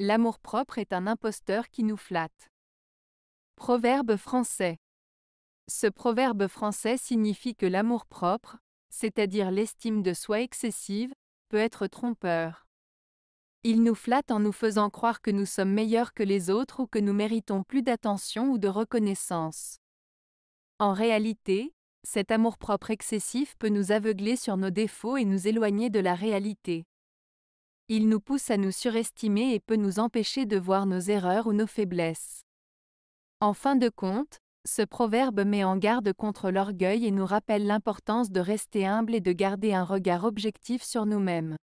L'amour-propre est un imposteur qui nous flatte. Proverbe français. Ce proverbe français signifie que l'amour-propre, c'est-à-dire l'estime de soi excessive, peut être trompeur. Il nous flatte en nous faisant croire que nous sommes meilleurs que les autres ou que nous méritons plus d'attention ou de reconnaissance. En réalité, cet amour-propre excessif peut nous aveugler sur nos défauts et nous éloigner de la réalité. Il nous pousse à nous surestimer et peut nous empêcher de voir nos erreurs ou nos faiblesses. En fin de compte, ce proverbe met en garde contre l'orgueil et nous rappelle l'importance de rester humble et de garder un regard objectif sur nous-mêmes.